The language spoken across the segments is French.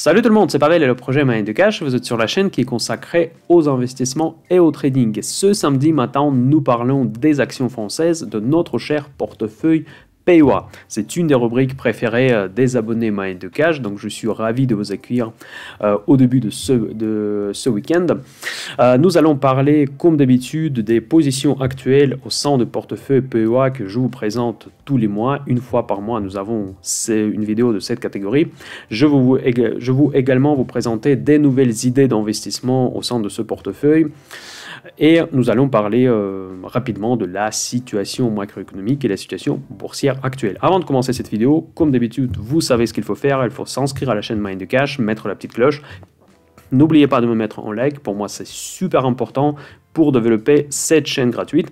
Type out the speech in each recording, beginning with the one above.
Salut tout le monde, c'est Pavel et le projet Main de Cash. Vous êtes sur la chaîne qui est consacrée aux investissements et au trading. Ce samedi matin, nous parlons des actions françaises, de notre cher portefeuille c'est une des rubriques préférées euh, des abonnés Mind de Cash, donc je suis ravi de vous accueillir euh, au début de ce, week-end. Euh, nous allons parler, comme d'habitude, des positions actuelles au sein de portefeuille PEA que je vous présente tous les mois. Une fois par mois, nous avons une vidéo de cette catégorie. Je vous, je vous également vous présenter des nouvelles idées d'investissement au sein de ce portefeuille. Et nous allons parler euh, rapidement de la situation macroéconomique et la situation boursière actuelle. Avant de commencer cette vidéo, comme d'habitude, vous savez ce qu'il faut faire. Il faut s'inscrire à la chaîne Mind de Cash, mettre la petite cloche. N'oubliez pas de me mettre en like. Pour moi, c'est super important pour développer cette chaîne gratuite.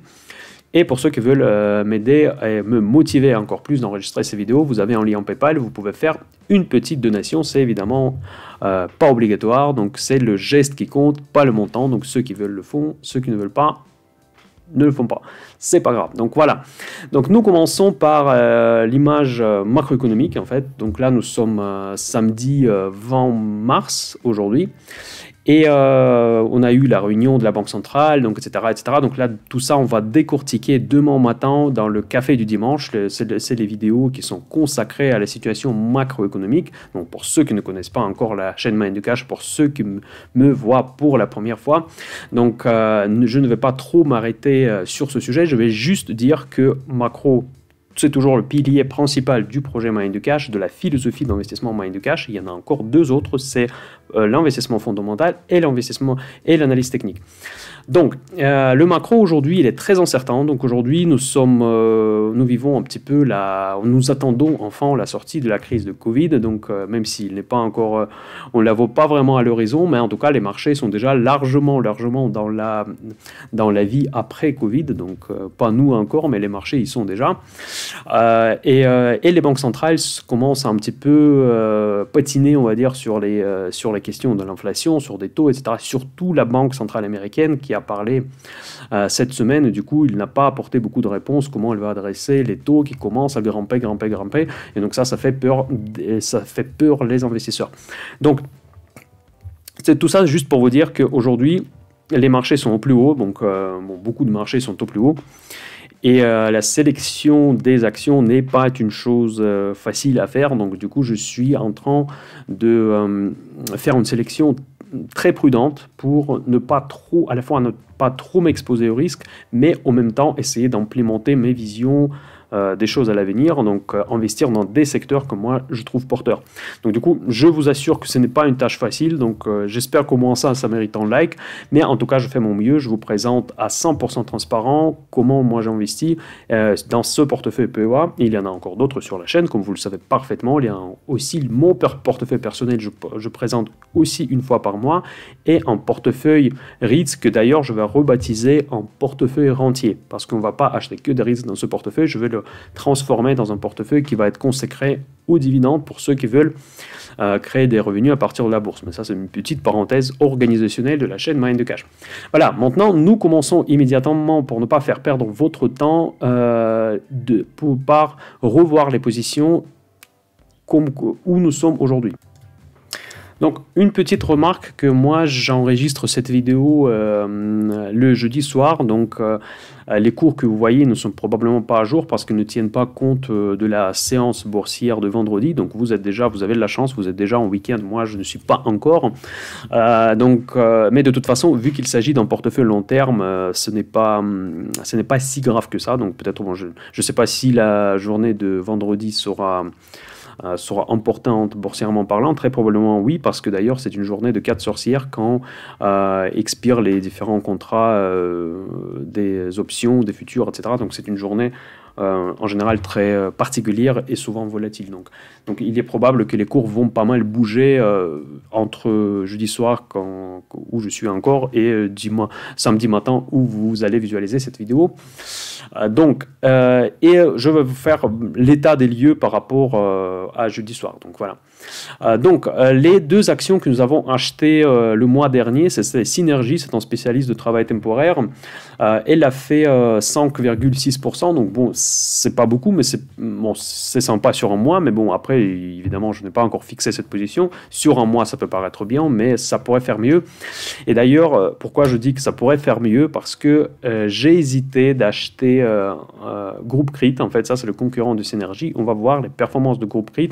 Et pour ceux qui veulent euh, m'aider et me motiver encore plus d'enregistrer ces vidéos, vous avez un lien PayPal, vous pouvez faire une petite donation, c'est évidemment euh, pas obligatoire, donc c'est le geste qui compte, pas le montant, donc ceux qui veulent le font, ceux qui ne veulent pas, ne le font pas. C'est pas grave. Donc voilà. Donc nous commençons par euh, l'image macroéconomique en fait. Donc là nous sommes samedi 20 mars aujourd'hui. Et euh, on a eu la réunion de la Banque centrale, donc, etc., Donc là, tout ça, on va décortiquer demain matin dans le café du dimanche. C'est les vidéos qui sont consacrées à la situation macroéconomique. Donc pour ceux qui ne connaissent pas encore la chaîne Mind du Cash, pour ceux qui me voient pour la première fois. Donc euh, je ne vais pas trop m'arrêter euh, sur ce sujet. Je vais juste dire que macro c'est toujours le pilier principal du projet moyen de cash, de la philosophie d'investissement moyen de cash. Il y en a encore deux autres, c'est euh, l'investissement fondamental et l'investissement et l'analyse technique. Donc, euh, le macro aujourd'hui, il est très incertain. Donc aujourd'hui, nous sommes, euh, nous vivons un petit peu la, nous attendons enfin la sortie de la crise de Covid. Donc euh, même s'il n'est pas encore, on la voit pas vraiment à l'horizon, mais en tout cas, les marchés sont déjà largement, largement dans la, dans la vie après Covid. Donc pas nous encore, mais les marchés y sont déjà. Et, les banques centrales commencent à un petit peu patiner, on va dire, sur les, sur la question de l'inflation, sur des taux, etc. Surtout la banque centrale américaine qui a parlé euh, cette semaine. Du coup, il n'a pas apporté beaucoup de réponses. Comment elle va adresser les taux qui commencent à grimper, grimper, grimper. Et donc ça, ça fait peur, euh, ça fait peur les investisseurs. Donc, c'est tout ça juste pour vous dire qu'aujourd'hui, les marchés sont au plus haut. Donc, euh, beaucoup de marchés sont au plus haut. Et la sélection des actions n'est pas une chose facile à faire. Donc du coup, je suis en train de faire une sélection très prudente pour ne pas trop, à la fois ne pas trop m'exposer au risque, mais en même temps essayer d'implémenter mes visions euh, des choses à l'avenir, donc euh, investir dans des secteurs que moi je trouve porteurs. Donc du coup, je vous assure que ce n'est pas une tâche facile, donc euh, j'espère qu'au moins ça, ça mérite un like, mais en tout cas, je fais mon mieux, je vous présente à 100% transparent comment moi j'investis dans ce portefeuille PEA, il y en a encore d'autres sur la chaîne, comme vous le savez parfaitement, il y a aussi mon portefeuille personnel, je, présente aussi une fois par mois, et un portefeuille REITs que d'ailleurs je vais rebaptiser en portefeuille rentier, parce qu'on ne va pas acheter que des REITs dans ce portefeuille, je vais le transformé dans un portefeuille qui va être consacré aux dividendes pour ceux qui veulent euh, créer des revenus à partir de la bourse. Mais ça, c'est une petite parenthèse organisationnelle de la chaîne Mind de Cash. Voilà, maintenant, nous commençons immédiatement, pour ne pas faire perdre votre temps, euh, de, pour, par revoir les positions où nous sommes aujourd'hui. Donc, une petite remarque que moi, j'enregistre cette vidéo euh, le jeudi soir. Donc, euh, les cours que vous voyez ne sont probablement pas à jour parce qu'ils ne tiennent pas compte euh, de la séance boursière de vendredi. Donc, vous êtes déjà, vous avez la chance, vous êtes déjà en week-end. Moi, je ne suis pas encore. donc, mais de toute façon, vu qu'il s'agit d'un portefeuille long terme, ce n'est pas, hum, ce n'est pas si grave que ça. Donc, peut-être, bon, je ne sais pas si la journée de vendredi sera euh, sera importante boursièrement parlant Très probablement oui, parce que d'ailleurs c'est une journée de quatre sorcières quand euh, expirent les différents contrats euh, des options, des futurs, etc. Donc c'est une journée euh, en général très euh, particulière et souvent volatile. Donc. il est probable que les cours vont pas mal bouger euh, entre jeudi soir où je suis encore et dis-moi samedi matin où vous allez visualiser cette vidéo. donc, et je vais vous faire l'état des lieux par rapport à jeudi soir. Donc voilà. Euh, donc, euh, les deux actions que nous avons achetées euh, le mois dernier, c'est Synergie, c'est un spécialiste de travail temporaire. elle a fait 5,6%, donc bon, c'est pas beaucoup, mais c'est bon, sympa sur un mois. Mais bon, après, évidemment, je n'ai pas encore fixé cette position. Sur un mois, ça peut paraître bien, mais ça pourrait faire mieux. Et d'ailleurs, pourquoi je dis que ça pourrait faire mieux Parce que j'ai hésité d'acheter Groupe Crit. En fait, ça, c'est le concurrent de Synergie. On va voir les performances de Groupe Crit.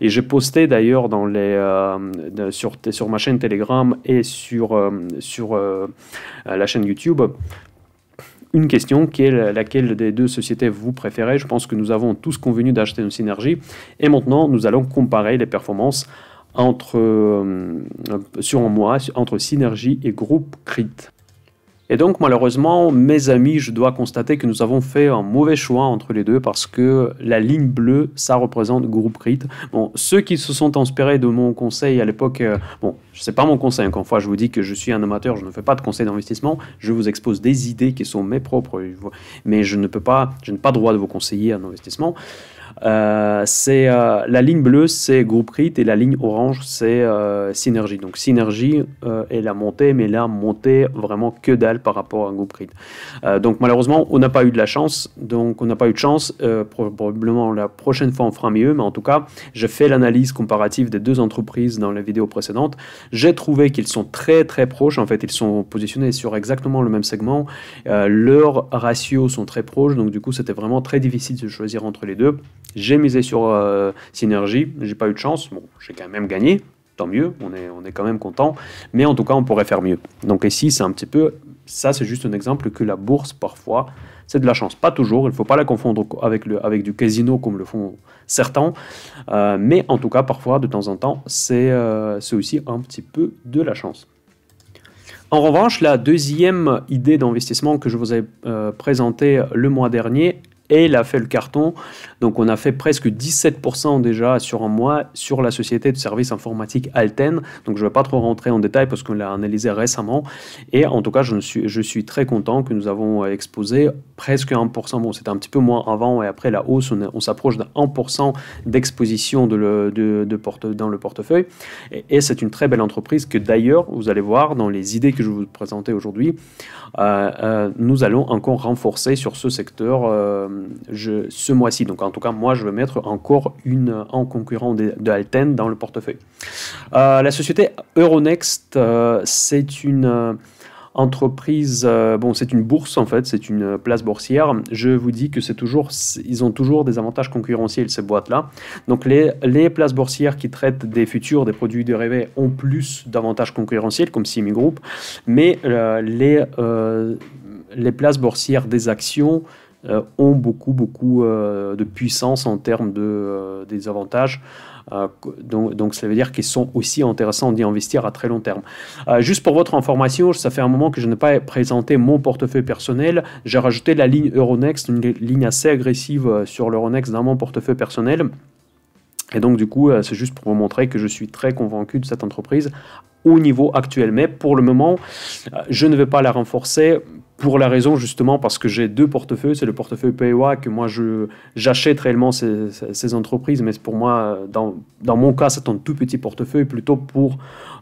Et j'ai posté d'ailleurs dans les euh, sur, ma chaîne Telegram et sur euh, euh, la chaîne YouTube une question quelle laquelle des deux sociétés vous préférez. Je pense que nous avons tous convenu d'acheter une synergie et maintenant nous allons comparer les performances entre sur un mois entre synergie et groupe crit. Et donc, malheureusement, mes amis, je dois constater que nous avons fait un mauvais choix entre les deux parce que la ligne bleue, ça représente groupe Crit. Bon, ceux qui se sont inspirés de mon conseil à l'époque, euh, bon bon, sais pas mon conseil, encore une fois, je vous dis que je suis un amateur, je ne fais pas de conseil d'investissement, je vous expose des idées qui sont mes propres, mais je ne peux pas, je n'ai pas droit de vous conseiller un investissement. Euh, euh, c'est euh, la ligne bleue, c'est Groupe et la ligne orange, c'est euh, Synergie. Donc Synergie est la montée, mais la montée vraiment que dalle par rapport à Groupe Euh, donc malheureusement, on n'a pas eu de la chance. Donc on n'a pas eu de chance. probablement la prochaine fois, on fera mieux. Mais en tout cas, j'ai fait l'analyse comparative des deux entreprises dans la vidéo précédente. J'ai trouvé qu'ils sont très très proches. En fait, ils sont positionnés sur exactement le même segment. leurs ratios sont très proches. Donc du coup, c'était vraiment très difficile de choisir entre les deux. J'ai euh, synergie J'ai pas eu de chance. Bon, j'ai quand même gagné. Tant mieux, on est, on est quand même content. Mais en tout cas, on pourrait faire mieux. Donc ici, c'est un petit peu... Ça, c'est juste un exemple que la bourse, parfois, c'est de la chance. Pas toujours, il faut pas la confondre avec, le, avec du casino comme le font certains. Euh, mais en tout cas, parfois, de temps en temps, c'est euh, aussi un petit peu de la chance. En revanche, la deuxième idée d'investissement que je vous ai présenté euh, présentée le mois dernier, et il a fait le carton. Donc on a fait presque 17% déjà sur un mois sur la société de services informatiques Alten. Donc je ne vais pas trop rentrer en détail parce qu'on l'a analysé récemment. Et en tout cas, je suis, je suis très content que nous avons exposé presque 1%. Bon, c'était un petit peu moins avant et après la hausse, on, s'approche d'un 1% d'exposition de de, dans le portefeuille. Et, c'est une très belle entreprise que d'ailleurs, vous allez voir dans les idées que je vous présentais aujourd'hui, euh, euh, nous allons encore renforcer sur ce secteur. Euh, euh, je, ce mois-ci. Donc en tout cas, moi, je veux mettre encore une en concurrent de, Alten dans le portefeuille. Euh, la société Euronext, euh, c'est une entreprise, bon, c'est une bourse en fait, c'est une place boursière. Je vous dis que c'est toujours, ils ont toujours des avantages concurrentiels ces boîtes-là. Donc les, les places boursières qui traitent des futurs, des produits dérivés ont plus d'avantages concurrentiels comme Simi Group, mais les, les places boursières des actions euh, ont beaucoup, beaucoup euh, de puissance en termes de, euh, des avantages. Donc, donc, ça veut dire qu'ils sont aussi intéressants d'y investir à très long terme. juste pour votre information, ça fait un moment que je n'ai pas présenté mon portefeuille personnel. J'ai rajouté la ligne Euronext, une ligne assez agressive sur l'Euronext dans mon portefeuille personnel. Et donc du coup, c'est juste pour vous montrer que je suis très convaincu de cette entreprise au niveau actuel. Mais pour le moment, je ne vais pas la renforcer pour la raison justement parce que j'ai deux portefeuilles. C'est le portefeuille PayWA e que moi je, j'achète réellement ces, ces, entreprises, mais pour moi, dans, dans mon cas, c'est un tout petit portefeuille plutôt pour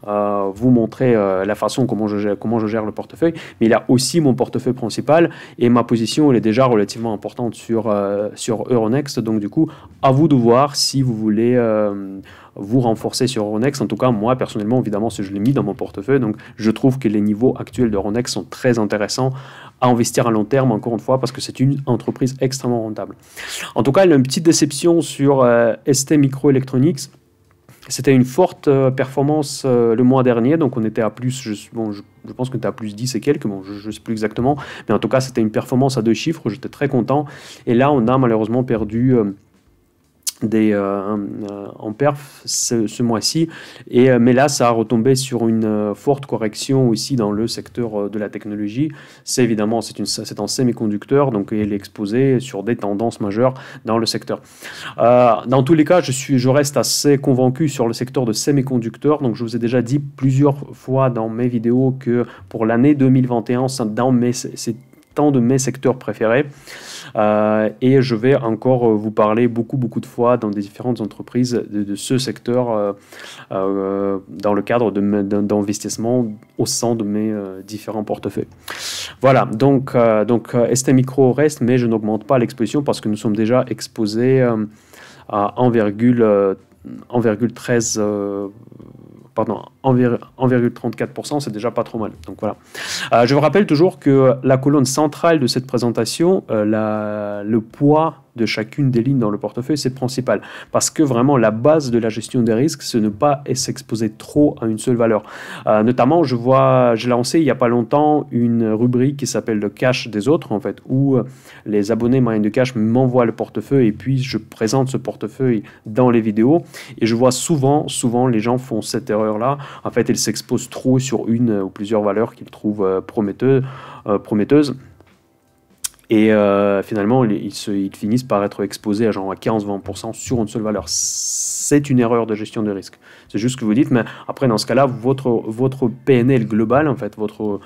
euh, vous montrer euh, la façon comment je, comment je gère le portefeuille. Mais il y a aussi mon portefeuille principal et ma position, elle est déjà relativement importante sur, euh, sur Euronext. Donc du coup, à vous de voir si vous voulez vous renforcer sur Ronex. En tout cas, moi personnellement, évidemment, je l'ai mis dans mon portefeuille. Donc, je trouve que les niveaux actuels de Ronex sont très intéressants à investir à long terme, encore une fois, parce que c'est une entreprise extrêmement rentable. En tout cas, il y a une petite déception sur euh, ST Microelectronics. C'était une forte euh, performance euh, le mois dernier, donc on était à plus, je, bon, je, pense qu'on était à plus 10 et quelques, bon, je ne sais plus exactement, mais en tout cas c'était une performance à deux chiffres, j'étais très content. Et là on a malheureusement perdu euh, des, euh, euh, en perf ce, mois-ci. Et, euh, mais là, ça a retombé sur une forte correction aussi dans le secteur de la technologie. C'est évidemment, c'est en semi-conducteur, donc il est exposé sur des tendances majeures dans le secteur. dans tous les cas, je, suis, je reste assez convaincu sur le secteur de semi-conducteurs. Donc je vous ai déjà dit plusieurs fois dans mes vidéos que pour l'année 2021, c'est dans mes, c'est tant de mes secteurs préférés. Euh, et je vais encore euh, vous parler beaucoup, beaucoup de fois dans des différentes entreprises de, ce secteur euh, dans le cadre d'investissement au sein de mes différents portefeuilles. Voilà, donc, donc ST Micro reste, mais je n'augmente pas l'exposition parce que nous sommes déjà exposés à 1,13 pardon, 1,34%, c'est déjà pas trop mal. Donc voilà. Euh, je vous rappelle toujours que la colonne centrale de cette présentation, euh, le poids de chacune des lignes dans le portefeuille, c'est principal. Parce que vraiment, la base de la gestion des risques, c'est ne pas s'exposer trop à une seule valeur. Euh, notamment, je vois, j'ai lancé il n'y a pas longtemps une rubrique qui s'appelle le cash des autres, en fait, où les abonnés moyens de cash m'envoient le portefeuille et puis je présente ce portefeuille dans les vidéos. Et je vois souvent, souvent, les gens font cette erreur-là en fait, ils s'exposent trop sur une ou plusieurs valeurs qu'ils trouvent euh, euh, prometteuses. Et euh, finalement, ils, se, finissent par être exposés à genre à 15-20% sur une seule valeur. C'est une erreur de gestion de risque. C'est juste ce que vous dites, mais après, dans ce cas-là, votre, PNL global, en fait, votre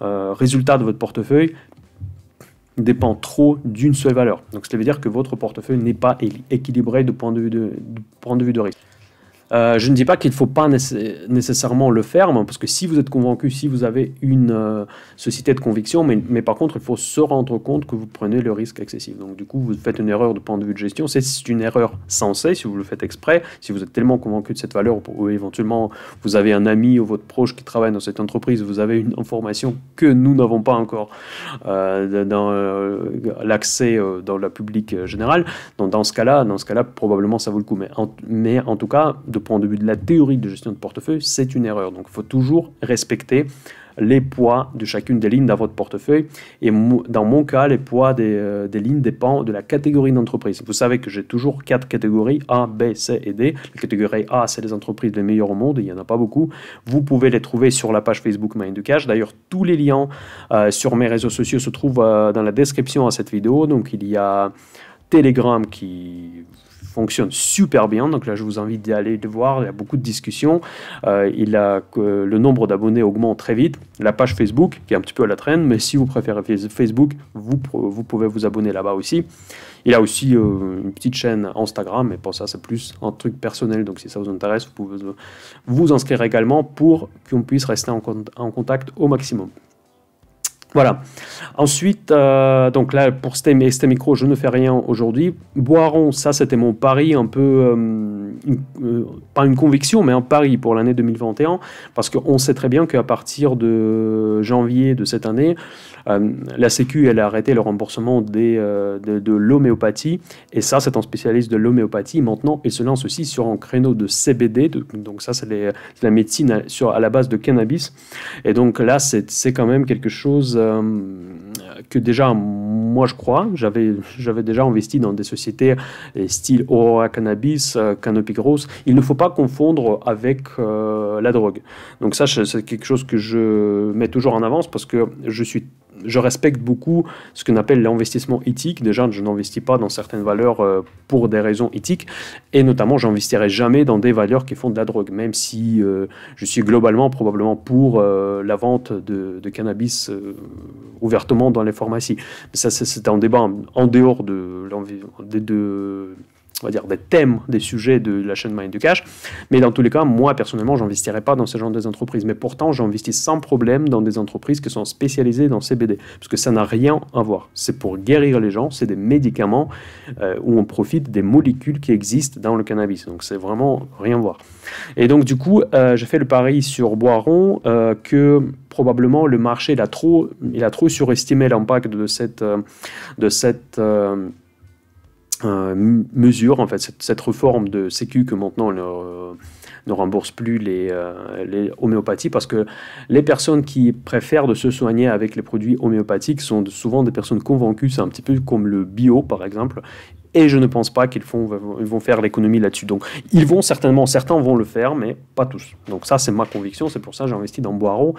résultat de votre portefeuille dépend trop d'une seule valeur. Donc, cela veut dire que votre portefeuille n'est pas équilibré de de, point de, vue de risque. Euh, je ne dis pas qu'il ne faut pas nécessairement le faire, parce que si vous êtes convaincu, si vous avez une euh, société de conviction, mais, mais, par contre, il faut se rendre compte que vous prenez le risque excessif. Donc, du coup, vous faites une erreur de point de vue de gestion. C'est une erreur sensée si vous le faites exprès, si vous êtes tellement convaincu de cette valeur, ou, éventuellement vous avez un ami ou votre proche qui travaille dans cette entreprise, vous avez une information que nous n'avons pas encore euh, dans l'accès dans la public générale. Donc, dans ce cas-là, dans ce cas-là, probablement ça vaut le coup. Mais mais en tout cas, point de vue de la théorie de gestion de portefeuille, c'est une erreur. Donc il faut toujours respecter les poids de chacune des lignes dans votre portefeuille. Et dans mon cas, les poids euh, des, lignes dépendent de la catégorie d'entreprise. Vous savez que j'ai toujours quatre catégories, A, B, C et D. La catégorie A, c'est les entreprises les meilleures au monde, il n'y en a pas beaucoup. Vous pouvez les trouver sur la page Facebook Mind du Cash. D'ailleurs, tous les liens euh, sur mes réseaux sociaux se trouvent euh, dans la description à cette vidéo. Donc il y a... Telegram qui fonctionne super bien. Donc là, je vous invite d'y aller, de voir. Il y a beaucoup de discussions. Euh, il a, que le nombre d'abonnés augmente très vite. La page Facebook, qui est un petit peu à la traîne, mais si vous préférez Facebook, vous, vous pouvez vous abonner là-bas aussi. Il a aussi euh, une petite chaîne Instagram, mais pour ça, c'est plus un truc personnel. Donc si ça vous intéresse, vous pouvez vous inscrire également pour qu'on puisse rester en, en contact au maximum. Voilà. Ensuite, euh, donc là, pour cet Micro, je ne fais rien aujourd'hui. Boiron, ça, c'était mon pari, un peu, euh, euh, pas une conviction, mais un pari pour l'année 2021, parce qu'on sait très bien qu'à partir de janvier de cette année, la Sécu, elle a arrêté le remboursement des, de, l'homéopathie, et ça, c'est un spécialiste de l'homéopathie. Maintenant, il se lance aussi sur un créneau de CBD, donc ça, c'est la médecine sur, à la base de cannabis. Et donc là, c'est quand même quelque chose euh, que déjà, moi je crois, j'avais, j'avais déjà investi dans des sociétés style Aurora Cannabis, euh, Canopy Gross Il ne faut pas confondre avec euh, la drogue. Donc ça, c'est quelque chose que je mets toujours en avance parce que je suis je respecte beaucoup ce qu'on appelle l'investissement éthique. Déjà, je n'investis pas dans certaines valeurs euh, pour des raisons éthiques. Et notamment, j'investirai jamais dans des valeurs qui font de la drogue, même si euh, je suis globalement probablement pour euh, la vente de, cannabis ouvertement dans les pharmacies. ça, c'est un débat en, dehors de, de on va dire, des thèmes, des sujets de la chaîne MinduCash. du cash. Mais dans tous les cas, moi, personnellement, j'investirais pas dans ce genre entreprises Mais pourtant, j'investis sans problème dans des entreprises qui sont spécialisées dans CBD, parce que ça n'a rien à voir. C'est pour guérir les gens, c'est des médicaments euh, où on profite des molécules qui existent dans le cannabis. Donc, c'est vraiment rien à voir. Et donc, du coup, euh, j'ai fait le pari sur Boiron euh, que probablement le marché il a trop, il a trop surestimé l'impact de cette, de cette euh, mesure en fait cette, cette, réforme de sécu que maintenant ne rembourse plus euh, les, homéopathies parce que les personnes qui préfèrent de se soigner avec les produits homéopathiques sont souvent des personnes convaincues, c'est un petit peu comme le bio par exemple, et je ne pense pas qu'ils ils vont faire l'économie là-dessus. Donc ils vont certainement, certains vont le faire, mais pas tous. Donc ça c'est ma conviction, c'est pour ça que j'ai investi dans Boiron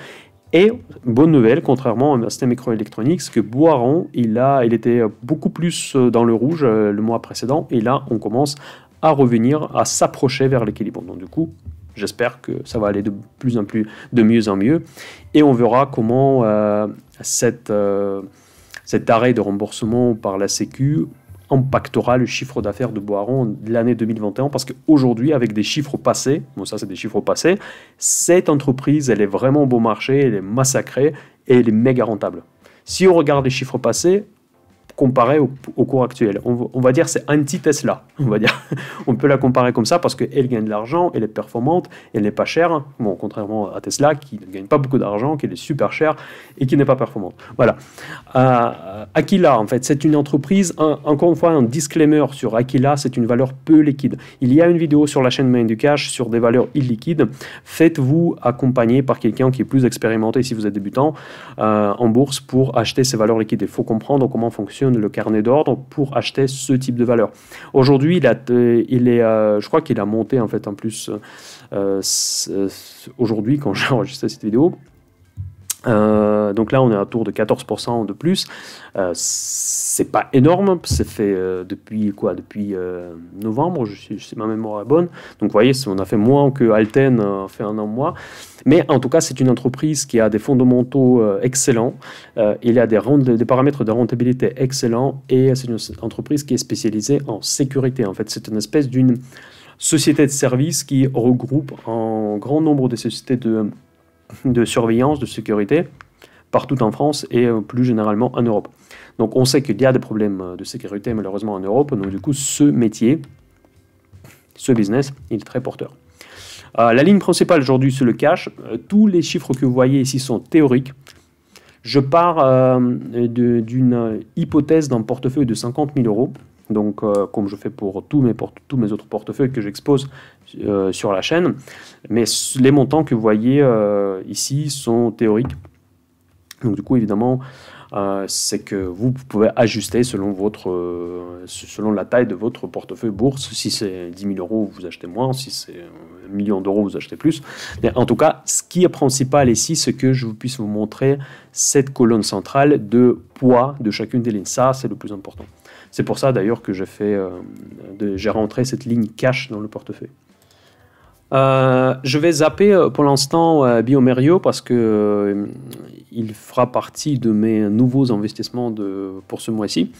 et bonne nouvelle, contrairement à un système microélectronique, ce que Boiron, il, a, il était beaucoup plus euh, dans le rouge euh, le mois précédent, et là, on commence à revenir, à s'approcher vers l'équilibre. Donc du coup, j'espère que ça va aller de plus en plus, de mieux en mieux, et on verra comment euh, cette, cet arrêt de remboursement par la Sécu impactera le chiffre d'affaires de Boiron de l'année 2021 parce qu'aujourd'hui, avec des chiffres passés, bon ça c'est des chiffres passés, cette entreprise, elle est vraiment au bon marché, elle est massacrée et elle est méga rentable. Si on regarde les chiffres passés, comparé au, cours actuel. On, va dire c'est anti-Tesla, on va dire. on peut la comparer comme ça parce qu'elle gagne de l'argent, elle est performante, elle n'est pas chère. Bon, contrairement à Tesla qui ne gagne pas beaucoup d'argent, qui est super chère et qui n'est pas performante. Voilà. Euh, euh, Aquila, en fait, c'est une entreprise, encore une fois, un disclaimer sur Aquila, c'est une valeur peu liquide. Il y a une vidéo sur la chaîne Main du Cash sur des valeurs illiquides. Faites-vous accompagner par quelqu'un qui est plus expérimenté si vous êtes débutant euh, en bourse pour acheter ces valeurs liquides. Il faut comprendre comment fonctionne le carnet d'ordre pour acheter ce type de valeur. Aujourd'hui, il, euh, il est, euh, je crois qu'il a monté en fait en plus euh, aujourd'hui quand j'ai enregistré cette vidéo, euh, donc là, on est à un tour de 14% de plus. Euh, c'est pas énorme, c'est fait euh, depuis quoi Depuis euh, novembre, je, si ma mémoire est bonne. Donc vous voyez, on a fait moins que Alten en fait un an mois. Mais en tout cas, c'est une entreprise qui a des fondamentaux excellents. il y a des, des, paramètres de rentabilité excellents et c'est une entreprise qui est spécialisée en sécurité. En fait, c'est une espèce d'une société de service qui regroupe un grand nombre de sociétés de de surveillance, de sécurité, partout en France et euh, plus généralement en Europe. Donc on sait qu'il y a des problèmes euh, de sécurité malheureusement en Europe, donc du coup ce métier, ce business, il est très porteur. Euh, la ligne principale aujourd'hui, c'est le cash. tous les chiffres que vous voyez ici sont théoriques. Je pars d'une hypothèse d'un portefeuille de 50 000 euros donc euh, comme je fais pour tous mes, tous mes autres portefeuilles que j'expose euh, sur la chaîne. Mais les montants que vous voyez euh, ici sont théoriques. Donc du coup, évidemment, c'est que vous pouvez ajuster selon, votre, selon la taille de votre portefeuille bourse. Si c'est 10 000 euros, vous achetez moins. Si c'est 1 million d'euros, vous achetez plus. Mais en tout cas, ce qui est principal ici, c'est que je puisse vous montrer cette colonne centrale de poids de chacune des lignes. Ça, c'est le plus important. C'est pour ça d'ailleurs que j'ai fait, euh, de j'ai rentré cette ligne cash dans le portefeuille. Euh, je vais zapper euh, pour l'instant Biomerio parce que il fera partie de mes nouveaux investissements pour ce mois-ci.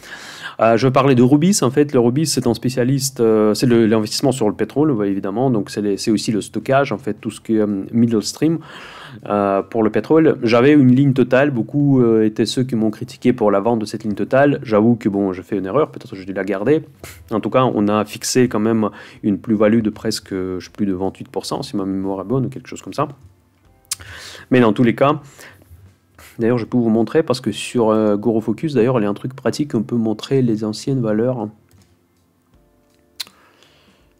Euh, je parlais de Rubis. En fait, le Rubis, c'est un spécialiste, euh, c'est l'investissement sur le pétrole, évidemment. Donc, c'est aussi le stockage, en fait, tout ce qui est euh, middle stream euh, pour le pétrole. J'avais une ligne totale. Beaucoup étaient ceux qui m'ont critiqué pour la vente de cette ligne totale. J'avoue que, bon, j'ai fait une erreur. Peut-être que je dû la garder. En tout cas, on a fixé quand même une plus-value de presque, je plus, de 28%, si ma mémoire est bonne, ou quelque chose comme ça. Mais dans tous les cas, D'ailleurs, je peux vous montrer parce que sur euh, Goro d'ailleurs, il y a un truc pratique, on peut montrer les anciennes valeurs.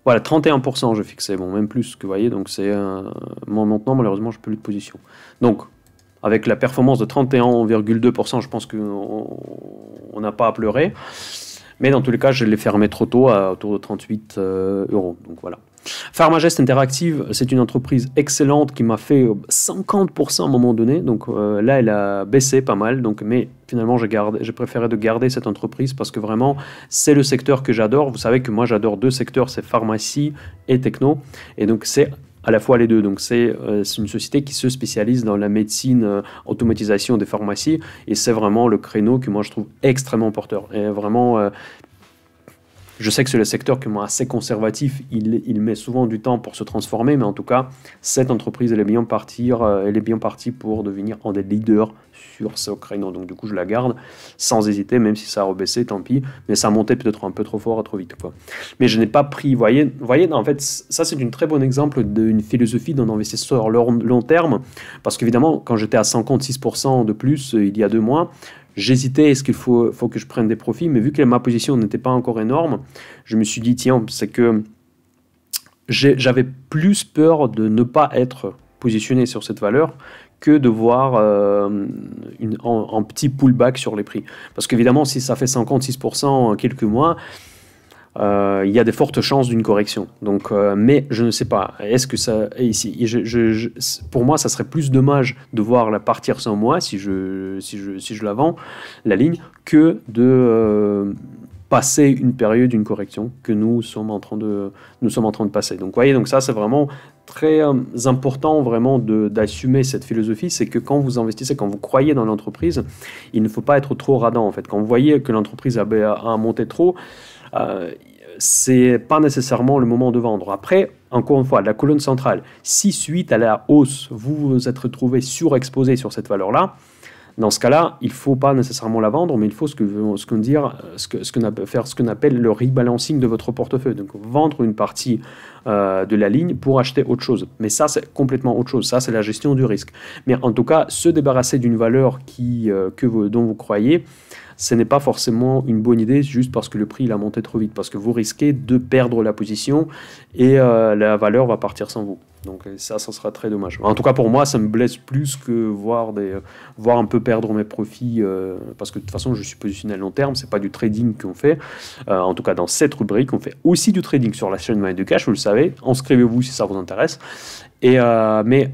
Voilà, 31% je fixais, bon, même plus que vous voyez, donc c'est euh, maintenant, malheureusement, je n'ai plus de position. Donc, avec la performance de 31,2%, je pense qu'on n'a pas à pleurer. Mais dans tous les cas, je l'ai fermé trop tôt à autour de 38 euh, euros. Donc voilà. Pharmagest Interactive, c'est une entreprise excellente qui m'a fait 50% euh, à un moment donné. Donc euh, là, elle a baissé pas mal. Donc, mais finalement, j'ai préféré de garder cette entreprise parce que vraiment, c'est le secteur que j'adore. Vous savez que moi, j'adore deux secteurs, c'est pharmacie et techno. Et donc, c'est à la fois les deux. Donc c'est euh, une société qui se spécialise dans la médecine, automatisation des pharmacies, et c'est vraiment le créneau que moi je trouve extrêmement porteur. Et vraiment, je sais que c'est le secteur qui est assez conservatif, il, met souvent du temps pour se transformer, mais en tout cas, cette entreprise, elle est bien, euh, elle est bien partie pour devenir un des leaders sur ce créneau. Donc du coup, je la garde sans hésiter, même si ça a rebaissé, tant pis, mais ça montait peut-être un peu trop fort, trop vite. Quoi. Mais je n'ai pas pris, vous voyez, voyez en fait, ça c'est un très bon exemple d'une philosophie d'un investisseur long, long terme, parce qu'évidemment, quand j'étais à 56% de plus euh, il y a deux mois, J'hésitais, est-ce qu'il faut, faut que je prenne des profits Mais vu que ma position n'était pas encore énorme, je me suis dit, tiens, c'est que j'avais plus peur de ne pas être positionné sur cette valeur que de voir euh, une, un, un, petit pullback sur les prix. Parce qu'évidemment, si ça fait 56% en quelques mois, euh, il y a des fortes chances d'une correction. Donc, euh, mais je ne sais pas. Est-ce que ça, pour moi, ça serait plus dommage de voir la partir sans moi si je si je si je la vends la ligne que de euh, passer une période d'une correction que nous sommes en train de nous sommes en train de passer. Donc, voyez, donc ça, c'est vraiment très important vraiment d'assumer cette philosophie, c'est que quand vous investissez, quand vous croyez dans l'entreprise, il ne faut pas être trop radin en fait. Quand vous voyez que l'entreprise a monté trop, euh, c'est pas nécessairement le moment de vendre. Après, encore une fois, la colonne centrale, si suite à la hausse, vous vous êtes retrouvé surexposé sur cette valeur-là, dans ce cas-là, il ne faut pas nécessairement la vendre, mais il faut ce que, ce faire ce qu'on appelle le rebalancing de votre portefeuille. Donc vendre une partie euh, de la ligne pour acheter autre chose. Mais ça, c'est complètement autre chose. Ça, c'est la gestion du risque. Mais en tout cas, se débarrasser d'une valeur euh, que dont vous croyez, ce n'est pas forcément une bonne idée juste parce que le prix il a monté trop vite, parce que vous risquez de perdre la position et euh, la valeur va partir sans vous. Donc euh, ça, ça sera très dommage. En tout cas pour moi, ça me blesse plus que voir, des, euh, voir un peu perdre mes profits, parce que de toute façon, je suis positionné à long terme, c'est pas du trading qu'on fait. en tout cas, dans cette rubrique, on fait aussi du trading sur la chaîne Money de Cash, vous le savez. Inscrivez-vous si ça vous intéresse. Et, mais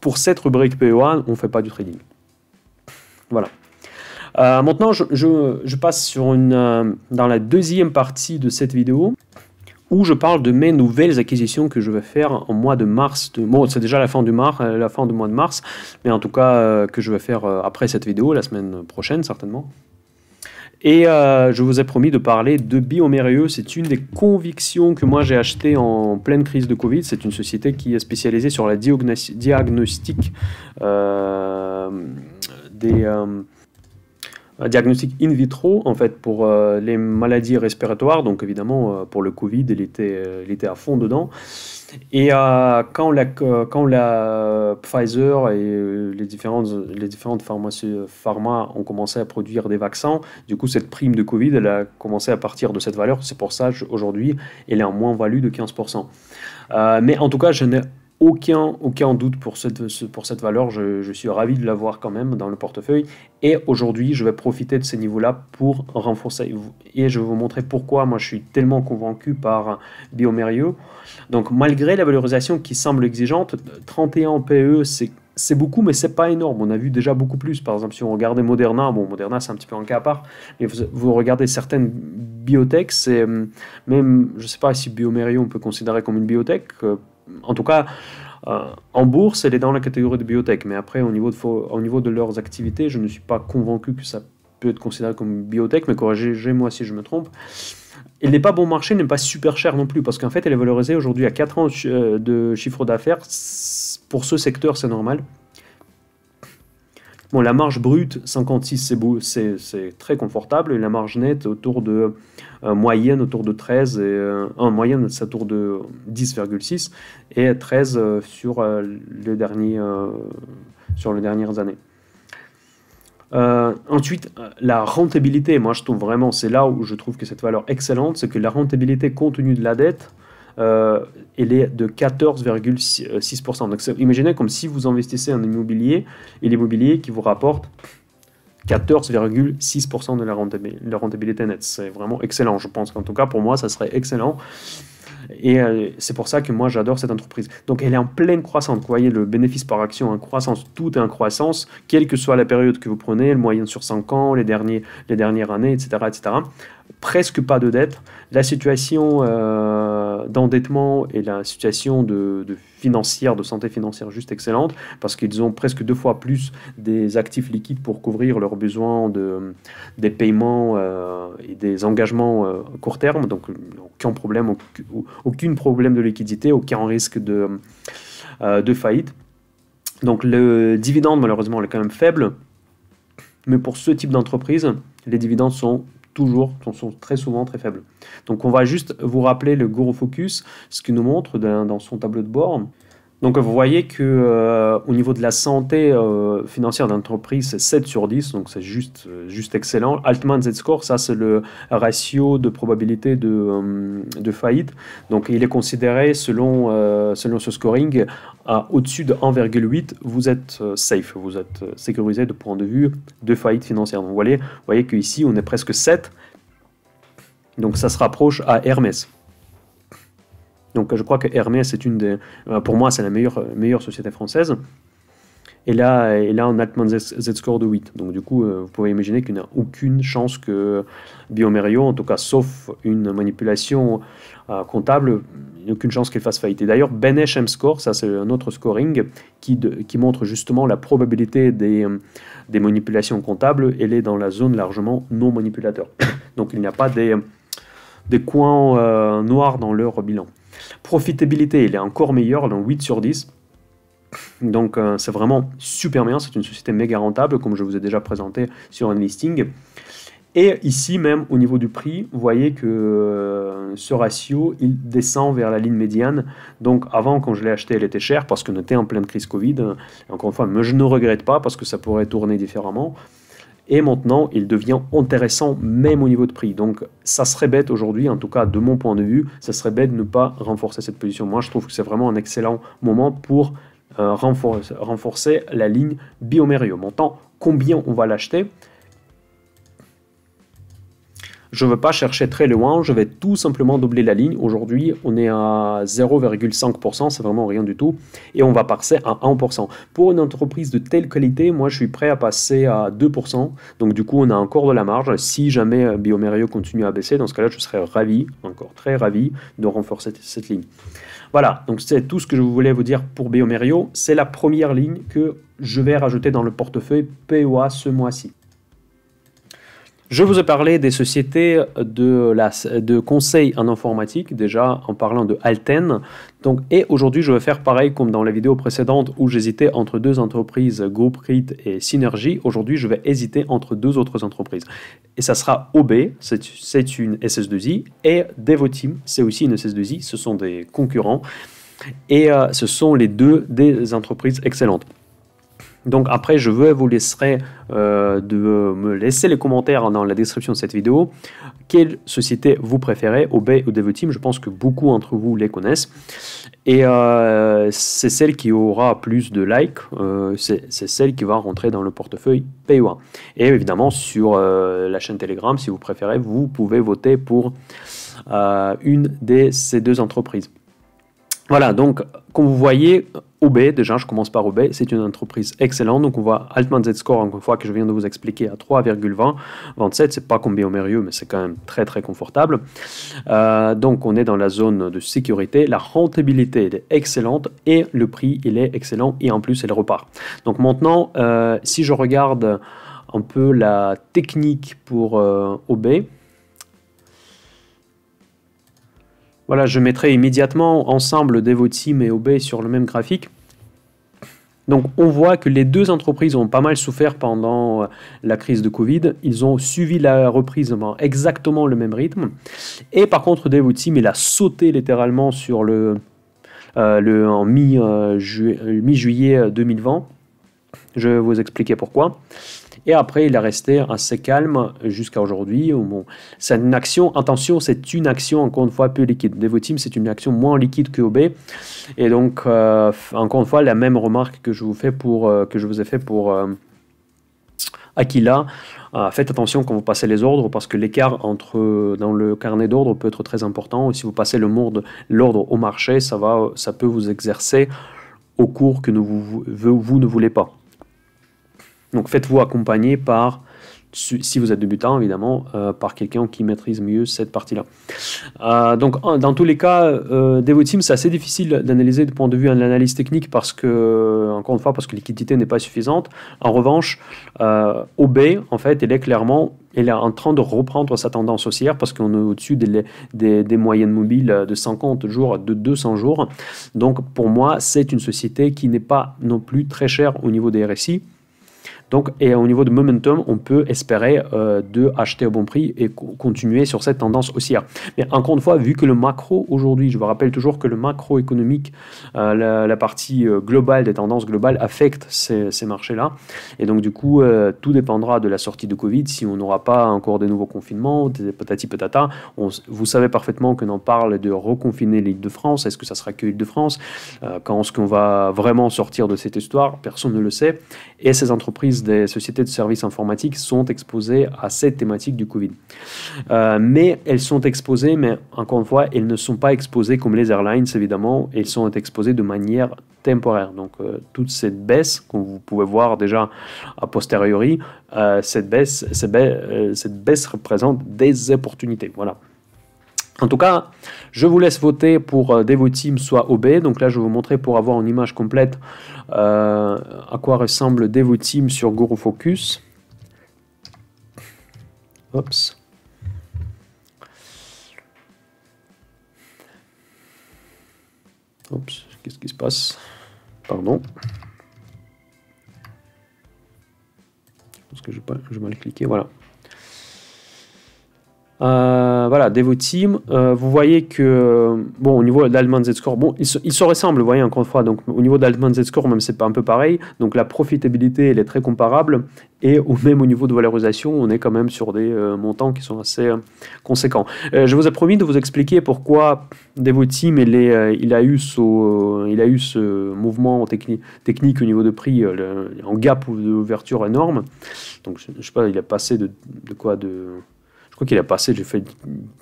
pour cette rubrique p 1 e on fait pas du trading. Voilà. Euh, maintenant, je, passe euh, dans la deuxième partie de cette vidéo où je parle de mes nouvelles acquisitions que je vais faire en mois de mars. De, bon, c'est déjà la fin du mars, euh, la fin du mois de mars, mais en tout cas que je vais faire après cette vidéo, la semaine prochaine certainement. Et je vous ai promis de parler de Biomérieux. C'est une des convictions que moi j'ai acheté en pleine crise de Covid. C'est une société qui est spécialisée sur la diagnostic des, diagnostic in vitro en fait pour euh, les maladies respiratoires. Donc évidemment euh, pour le Covid, il était, euh, était à fond dedans. Et quand la, quand la Pfizer et les différentes, les différentes pharmacies, pharma ont commencé à produire des vaccins, du coup cette prime de Covid, elle a commencé à partir de cette valeur. C'est pour ça aujourd'hui, elle est en moins value de 15%. mais en tout cas, je n'ai aucun, aucun doute pour cette, pour cette valeur. Je, suis ravi de l'avoir quand même dans le portefeuille. Et aujourd'hui, je vais profiter de ces niveaux-là pour renforcer. Et je vais vous montrer pourquoi moi je suis tellement convaincu par Biomérieux. Donc malgré la valorisation qui semble exigeante, 31 PE, c'est c'est beaucoup, mais c'est pas énorme. On a vu déjà beaucoup plus. Par exemple, si on regardait Moderna, bon, Moderna, c'est un petit peu un cas à part, mais vous, regardez certaines biotech, c'est hum, même, je sais pas si Biomérieux on peut considérer comme une biotech, euh, en tout cas, euh, en bourse, elle est dans la catégorie de biotech. Mais après, au niveau de, au niveau de leurs activités, je ne suis pas convaincu que ça peut être considéré comme biotech. Mais corrigez-moi si je me trompe. Elle n'est pas bon marché, n'est pas super cher non plus, parce qu'en fait, elle est valorisée aujourd'hui à 4 ans euh, de chiffre d'affaires. Pour ce secteur, c'est normal la marge brute, 56, c'est très confortable. Et la marge nette, autour de euh, moyenne, autour de 13. Et, euh, en moyenne, ça tourne de 10,6 et 13 euh, sur, les sur les dernières années. ensuite, la rentabilité, moi je trouve vraiment, c'est là où je trouve que cette valeur excellente, c'est que la rentabilité compte tenu de la dette euh, elle est de 14,6%. Donc imaginez comme si vous investissez en immobilier et l'immobilier qui vous rapporte 14,6% de la rentabilité, la rentabilité nette. C'est vraiment excellent, je pense En tout cas pour moi, ça serait excellent. Et euh, c'est pour ça que moi j'adore cette entreprise. Donc elle est en pleine croissance. Vous voyez le bénéfice par action en croissance, tout est en croissance, quelle que soit la période que vous prenez, le moyen sur 5 ans, les, derniers, les dernières années, etc. etc presque pas de dette. La situation euh, d'endettement et la situation de, financière, de santé financière juste excellente, parce qu'ils ont presque deux fois plus des actifs liquides pour couvrir leurs besoins de, des paiements euh, et des engagements euh, court terme, donc aucun problème, aucune problème de liquidité, aucun risque de, de faillite. Donc le dividende, malheureusement, est quand même faible, mais pour ce type d'entreprise, les dividendes sont toujours, sont très souvent très faibles. Donc on va juste vous rappeler le Guru Focus, ce qu'il nous montre dans son tableau de bord. Donc vous voyez que euh, au niveau de la santé euh, financière d'entreprise, c'est 7 sur 10, donc c'est juste, euh, juste excellent. Altman Z-score, ça c'est le ratio de probabilité de, faillite. Donc il est considéré selon, selon ce scoring à au-dessus de 1,8, vous êtes safe, vous êtes sécurisé de point de vue de faillite financière. Donc vous voyez, vous voyez qu'ici on est presque 7, donc ça se rapproche à Hermès. Donc je crois que Hermès c'est une des, euh, pour moi c'est la meilleure, euh, meilleure société française. Et là, et là, on a un Z-score de 8. Donc, du coup, euh, vous pouvez imaginer qu'il n'y a aucune chance que Biomério, en tout cas, sauf une manipulation comptable, il n'y a aucune chance qu'il fasse faillite. d'ailleurs, Benesh M-Score, ça c'est un autre scoring qui, qui montre justement la probabilité des, des manipulations comptables. Elle est dans la zone largement non manipulateur. Donc, il n'y a pas des, des coins noirs dans leur bilan. Profitabilité, il est encore meilleur, donc 8 sur 10. Donc euh, c'est vraiment super bien, c'est une société méga rentable comme je vous ai déjà présenté sur un listing. Et ici même au niveau du prix, vous voyez que euh, ce ratio, il descend vers la ligne médiane. Donc avant quand je l'ai acheté, elle était chère parce qu'on était en pleine crise Covid. encore une fois, mais je ne regrette pas parce que ça pourrait tourner différemment. Et maintenant, il devient intéressant même au niveau de prix. Donc, ça serait bête aujourd'hui, en tout cas de mon point de vue, ça serait bête de ne pas renforcer cette position. Moi, je trouve que c'est vraiment un excellent moment pour euh, renforcer, la ligne Biomerio. Maintenant, combien on va l'acheter je ne veux pas chercher très loin, je vais tout simplement doubler la ligne. Aujourd'hui, on est à 0,5%, c'est vraiment rien du tout. Et on va passer à 1%. Pour une entreprise de telle qualité, moi, je suis prêt à passer à 2%. Donc, du coup, on a encore de la marge. Si jamais euh, Biomério continue à baisser, dans ce cas-là, je serais ravi, encore très ravi, de renforcer cette ligne. Voilà, donc c'est tout ce que je voulais vous dire pour Biomerio. C'est la première ligne que je vais rajouter dans le portefeuille POA ce mois-ci. Je vous ai parlé des sociétés de, la, conseil en informatique, déjà en parlant de Alten. Donc, et aujourd'hui, je vais faire pareil comme dans la vidéo précédente où j'hésitais entre deux entreprises, Grouprit et Synergy. Aujourd'hui, je vais hésiter entre deux autres entreprises. Et ça sera OB, c'est une SS2I, et Devoteam, c'est aussi une SS2I. Ce sont des concurrents. Et euh, ce sont les deux des entreprises excellentes. Donc après, je veux vous laisserai euh, de me laisser les commentaires dans la description de cette vidéo. Quelle société vous préférez, Obey ou DevTeam Je pense que beaucoup d'entre vous les connaissent. Et euh, c'est celle qui aura plus de likes, euh, c'est celle qui va rentrer dans le portefeuille PayOne. Et évidemment, sur la chaîne Telegram, si vous préférez, vous pouvez voter pour une de ces deux entreprises. Voilà, donc comme vous voyez, OB, déjà, je commence par OB, c'est une entreprise excellente. Donc, on voit Altman Z-Score, encore une fois, que je viens de vous expliquer, à 3,20. 27, c'est pas combien au merveilleux, mais c'est quand même très, très confortable. Euh, donc, on est dans la zone de sécurité. La rentabilité, est excellente et le prix, il est excellent. Et en plus, elle repart. Donc, maintenant, euh, si je regarde un peu la technique pour euh, OB... Voilà, je mettrai immédiatement ensemble DevoTeam et Obey sur le même graphique. Donc on voit que les deux entreprises ont pas mal souffert pendant euh, la crise de Covid. Ils ont suivi la reprise ben, exactement le même rythme. Et par contre, DevoTeam, il a sauté littéralement sur le, euh, le en euh, mi-juillet 2020. Je vais vous expliquer pourquoi. Et après, il est resté assez calme jusqu'à aujourd'hui. Bon, c'est une action, attention, c'est une action encore une fois plus liquide. Devotim, c'est une action moins liquide que OB. Et donc, euh, encore une fois, la même remarque que je vous, fais pour, euh, que je vous ai fait pour euh, Aquila. faites attention quand vous passez les ordres parce que l'écart entre dans le carnet d'ordre peut être très important. Et si vous passez le l'ordre au marché, ça va, ça peut vous exercer au cours que vous, vous ne voulez pas. Donc faites-vous accompagner par, si vous êtes débutant évidemment, euh, par quelqu'un qui maîtrise mieux cette partie-là. Euh, donc dans tous les cas, euh, DevoTeam, c'est assez difficile d'analyser du point de vue de l'analyse technique parce que, encore une fois, parce que liquidité n'est pas suffisante. En revanche, euh, OB, en fait, elle est clairement elle est en train de reprendre sa tendance haussière parce qu'on est au-dessus des, des, moyennes mobiles de 50 jours, de 200 jours. Donc pour moi, c'est une société qui n'est pas non plus très chère au niveau des RSI. Donc, et au niveau de momentum, on peut espérer euh, de acheter au bon prix et continuer sur cette tendance haussière. Mais encore une fois, vu que le macro aujourd'hui, je vous rappelle toujours que le macroéconomique, euh, la, partie euh, globale des tendances globales affecte ces, marchés-là. Et donc, du coup, euh, tout dépendra de la sortie de Covid. Si on n'aura pas encore des nouveaux confinements, des patati patata, on, vous savez parfaitement que l'on parle de reconfiner l'île de France. Est-ce que ça sera que l'île de France euh, Quand est-ce qu'on va vraiment sortir de cette histoire Personne ne le sait. Et ces entreprises des sociétés de services informatiques sont exposées à cette thématique du Covid. Euh, mais elles sont exposées, mais encore une fois, elles ne sont pas exposées comme les airlines, évidemment, elles sont exposées de manière temporaire. Donc euh, toute cette baisse, comme vous pouvez voir déjà a posteriori, euh, cette, baisse, cette, baisse, cette baisse représente des opportunités. Voilà. En tout cas, je vous laisse voter pour euh, Devoteam soit OB. Donc là, je vais vous montrer pour avoir une image complète euh, à quoi ressemble Devoteam sur Guru Focus. Oups. Oups, qu'est-ce qui se passe Pardon. Je pense que j'ai mal cliqué, voilà. Euh, euh, voilà, des Team. Euh, vous voyez que, bon, au niveau d'Altman Z-Score, bon, ils se, ressemblent, vous voyez, encore une fois. Donc, au niveau d'Altman Z-Score, même, c'est un peu pareil. Donc, la profitabilité, elle est très comparable. Et au même au niveau de valorisation, on est quand même sur des euh, montants qui sont assez conséquents. je vous ai promis de vous expliquer pourquoi Devo Team, il, il, a eu ce, il a eu ce mouvement technique au niveau de prix, en gap d'ouverture énorme. Donc, je, ne sais pas, il a passé de, de quoi de je crois qu'il a passé, j'ai fait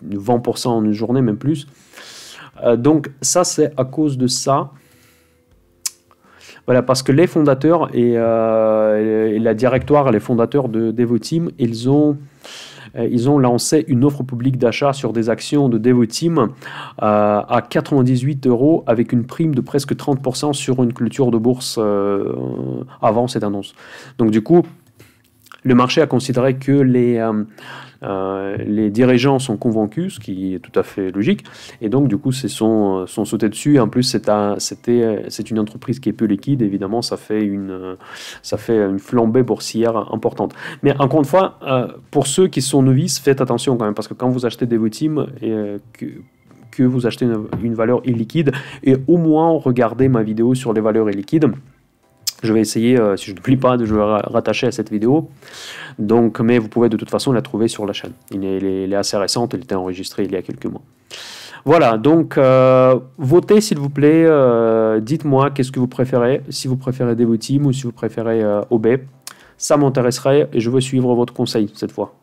20% en une journée, même plus. Euh, donc ça, c'est à cause de ça. Voilà, parce que les fondateurs et, euh, la directoire, les fondateurs de DevoTeam, ils ont, euh, ils ont lancé une offre publique d'achat sur des actions de DevoTeam à 98 euros avec une prime de presque 30% sur une clôture de bourse avant cette annonce. Donc du coup, le marché a considéré que les, euh, euh, les dirigeants sont convaincus, ce qui est tout à fait logique, et donc du coup, ils sont, sont euh, sautés dessus. En plus, c'est un, une entreprise qui est peu liquide, évidemment, ça fait une, ça fait une flambée boursière importante. Mais encore une fois, pour ceux qui sont novices, faites attention quand même, parce que quand vous achetez des teams que, vous achetez une valeur illiquide et au moins regardez ma vidéo sur les valeurs illiquides je vais essayer, euh, si je ne plie pas, de vais rattacher à cette vidéo. Donc, mais vous pouvez de toute façon la trouver sur la chaîne. Il est, elle est, assez récente, elle était enregistrée il y a quelques mois. Voilà, donc euh, votez s'il vous plaît. Euh, dites-moi qu'est-ce que vous préférez, si vous préférez Devoteam ou si vous préférez OB. Ça m'intéresserait et je veux suivre votre conseil cette fois.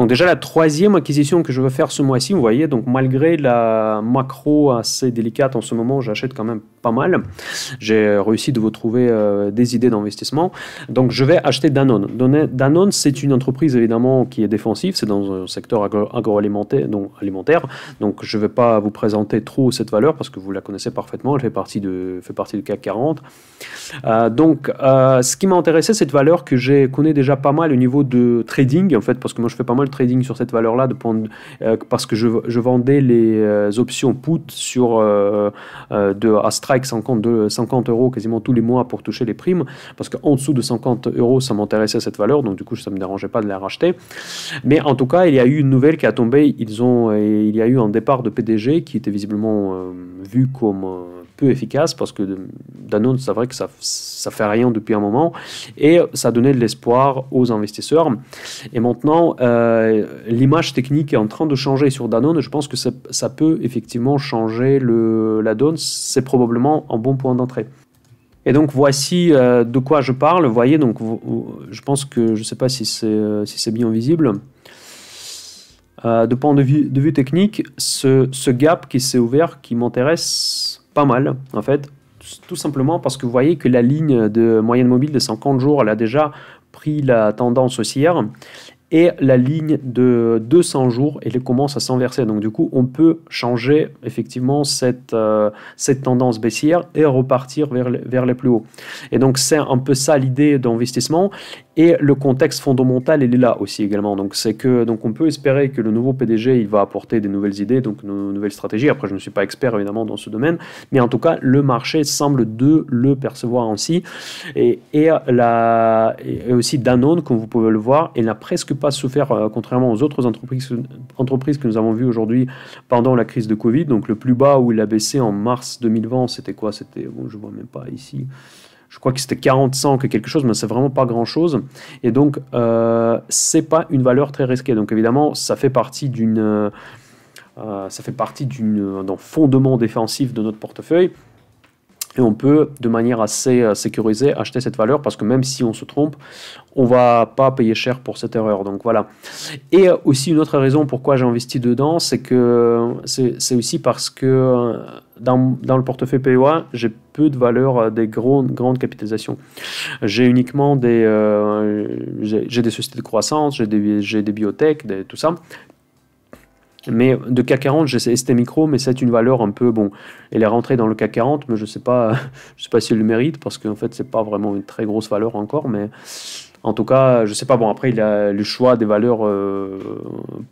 Donc déjà la troisième acquisition que je veux faire ce mois-ci, vous voyez, donc malgré la macro assez délicate en ce moment, j'achète quand même pas mal. J'ai réussi de vous trouver euh, des idées d'investissement. Donc je vais acheter Danone. Danone, c'est une entreprise évidemment qui est défensive, c'est dans un secteur agroalimentaire, donc alimentaire. Donc je vais pas vous présenter trop cette valeur parce que vous la connaissez parfaitement, elle fait partie, de, fait partie du CAC 40. Euh, donc euh, ce qui m'a intéressé, cette valeur que j'ai connais déjà pas mal au niveau de trading en fait, parce que moi je fais pas mal trading sur cette valeur-là euh, parce que je, vendais les euh, options put sur, euh, de, à strike 50, 50 euros quasiment tous les mois pour toucher les primes, parce qu'en dessous de 50 euros, ça m'intéressait cette valeur, donc du coup, ça ne me dérangeait pas de la racheter. Mais en tout cas, il y a eu une nouvelle qui a tombé, ils ont, il y a eu un départ de PDG qui était visiblement vu comme peu efficace parce que Danone, c'est vrai que ça, fait rien depuis un moment et ça donnait de l'espoir aux investisseurs. Et maintenant, euh, l'image technique est en train de changer sur Danone. Je pense que ça, peut effectivement changer le, la donne. C'est probablement un bon point d'entrée. Et donc voici euh, de quoi je parle. Vous voyez, donc je pense que je ne sais pas si c'est euh, si bien visible. Euh, de point de vue, de vue technique, ce, ce gap qui s'est ouvert, qui m'intéresse, pas mal, en fait, tout simplement parce que vous voyez que la ligne de moyenne mobile de 50 jours, elle a déjà pris la tendance haussière et la ligne de 200 jours, elle commence à s'inverser. Donc du coup, on peut changer effectivement cette, euh, tendance baissière et repartir vers, vers les plus hauts. Et donc c'est un peu ça l'idée d'investissement. Et le contexte fondamental, il est là aussi également. Donc, c'est que, donc on peut espérer que le nouveau PDG, il va apporter des nouvelles idées, donc de nouvelles stratégies. Après, je ne suis pas expert évidemment dans ce domaine, mais en tout cas, le marché semble de le percevoir ainsi. Et, et, la, et aussi Danone, comme vous pouvez le voir, elle n'a presque pas souffert, euh, contrairement aux autres entreprises, entreprises que nous avons vues aujourd'hui pendant la crise de Covid. Donc, le plus bas où il a baissé en mars 2020, c'était quoi C'était, bon, je vois même pas ici je crois que c'était 40 cents que quelque chose, mais c'est vraiment pas grand chose. Et donc, ce euh, c'est pas une valeur très risquée. Donc, évidemment, ça fait partie d'une. Euh, ça fait partie d'un fondement défensif de notre portefeuille. Et on peut, de manière assez euh, sécurisée, acheter cette valeur parce que même si on se trompe, on va pas payer cher pour cette erreur. Donc voilà. Et euh, aussi une autre raison pourquoi j'ai investi dedans, c'est que c'est aussi parce que euh, dans, dans le portefeuille PEA, j'ai peu de valeur des gros, grandes capitalisations. J'ai uniquement des, j'ai des sociétés de croissance, j'ai des, des biotech, des, tout ça, mais de CAC 40, j'ai ST Micro, mais c'est une valeur un peu, bon, elle est rentrée dans le CAC 40, mais je ne sais, pas, je sais pas si elle le mérite, parce qu'en fait, c'est pas vraiment une très grosse valeur encore, mais en tout cas, je ne sais pas, bon, après, il a le choix des valeurs euh,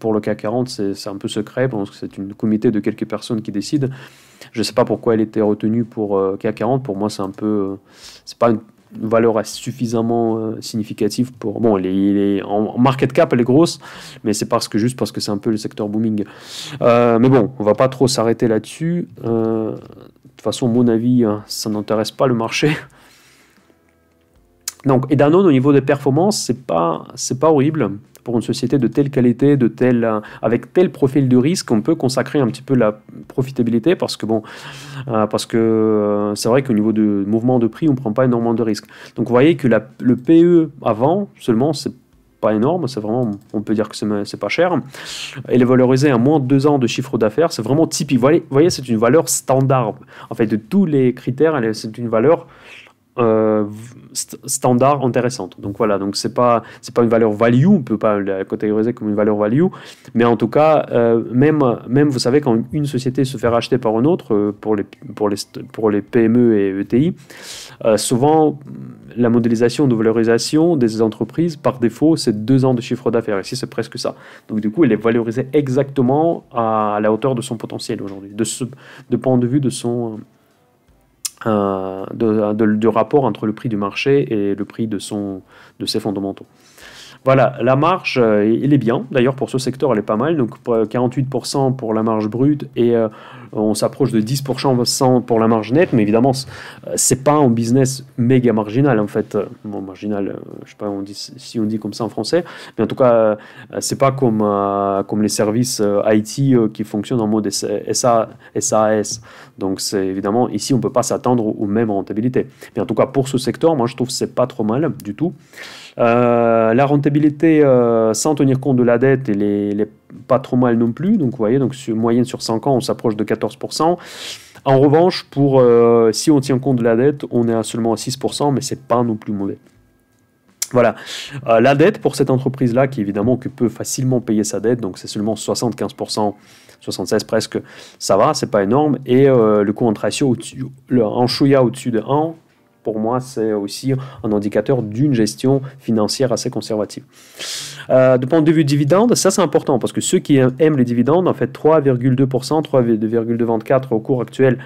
pour le CAC 40, c'est un peu secret, parce que c'est une comité de quelques personnes qui décident. Je ne sais pas pourquoi elle était retenue pour euh, k CAC 40, pour moi, c'est un peu, c'est pas une valeur suffisamment euh, significative pour bon les, les, en market cap elle est grosse mais c'est parce que juste parce que c'est un peu le secteur booming euh, mais bon on va pas trop s'arrêter là-dessus euh, de toute façon mon avis hein, ça n'intéresse pas le marché donc et au niveau des performances c'est pas c'est pas horrible pour une société de telle qualité, de telle, euh, avec tel profil de risque, on peut consacrer un petit peu la profitabilité parce que bon, euh, parce que euh, c'est vrai qu'au niveau de mouvement de prix, on ne prend pas énormément de risques. Donc vous voyez que le PE avant seulement, c'est pas énorme, c'est vraiment, on peut dire que c'est pas cher. Elle est valorisée à moins de deux ans de chiffre d'affaires, c'est vraiment typique. Vous voyez c'est une valeur standard. En fait, de tous les critères, c'est une valeur euh, standard intéressante. Donc voilà, donc c'est pas c'est pas une valeur value, on peut pas la catégoriser comme une valeur value, mais en tout cas euh, même même vous savez quand une société se fait racheter par une autre euh, pour les pour les pour les PME et ETI, souvent la modélisation de valorisation des entreprises par défaut c'est deux ans de chiffre d'affaires ici c'est presque ça. Donc du coup elle est valorisée exactement à, la hauteur de son potentiel aujourd'hui, de ce de point de vue de son euh, de, du rapport entre le prix du marché et le prix de, son, de ses fondamentaux. Voilà, la marge, elle euh, est bien. D'ailleurs, pour ce secteur, elle est pas mal. Donc, 48% euh, pour la marge brute et euh, on s'approche de 10% pour la marge nette. Mais évidemment, c'est pas un business méga marginal, en fait. Bon, marginal, je sais pas si on dit comme ça en français. Mais en tout cas, c'est pas comme, les services IT qui fonctionnent en mode SA, SAS. Donc, c'est évidemment, ici, on peut pas s'attendre aux mêmes rentabilités. Mais en tout cas, pour ce secteur, moi, je trouve c'est pas trop mal du tout. Euh, la rentabilité euh, sans tenir compte de la dette, elle est, pas trop mal non plus. Donc vous voyez, donc, moyenne sur 5 ans, on s'approche de 14%. En revanche, pour, euh, si on tient compte de la dette, on est à seulement à 6%, mais c'est pas non plus mauvais. Voilà. la dette pour cette entreprise-là, qui évidemment peut facilement payer sa dette, donc c'est seulement 75%. 76 presque, ça va, c'est pas énorme. Et le coût en ratio, en chouïa au-dessus de 1, pour moi, c'est aussi un indicateur d'une gestion financière assez conservative. Euh, de point de vue dividende, ça c'est important parce que ceux qui aiment les dividendes, en fait 3,2%, 3,24% au cours actuel,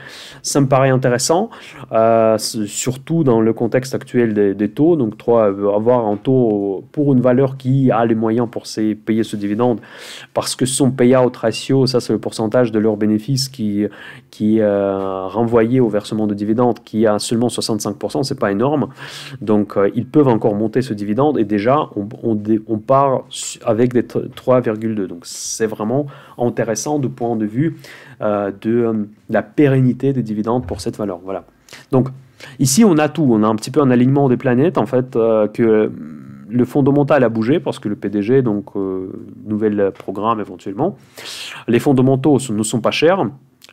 ça me paraît intéressant, euh, surtout dans le contexte actuel des, taux. Donc 3, euh, avoir un taux pour une valeur qui a les moyens pour payer ce dividende parce que son payout ratio, ça c'est le pourcentage de leurs bénéfices qui, qui est renvoyé au versement de dividendes qui a seulement 65% c'est pas énorme. Donc euh, ils peuvent encore monter ce dividende et déjà on, on, part avec des 3,2. Donc c'est vraiment intéressant du point de vue euh, de euh, la pérennité des dividendes pour cette valeur. Voilà. Donc ici on a tout, on a un petit peu un alignement des planètes en fait que le fondamental a bougé parce que le PDG, donc nouvel programme éventuellement. Les fondamentaux ne sont pas chers.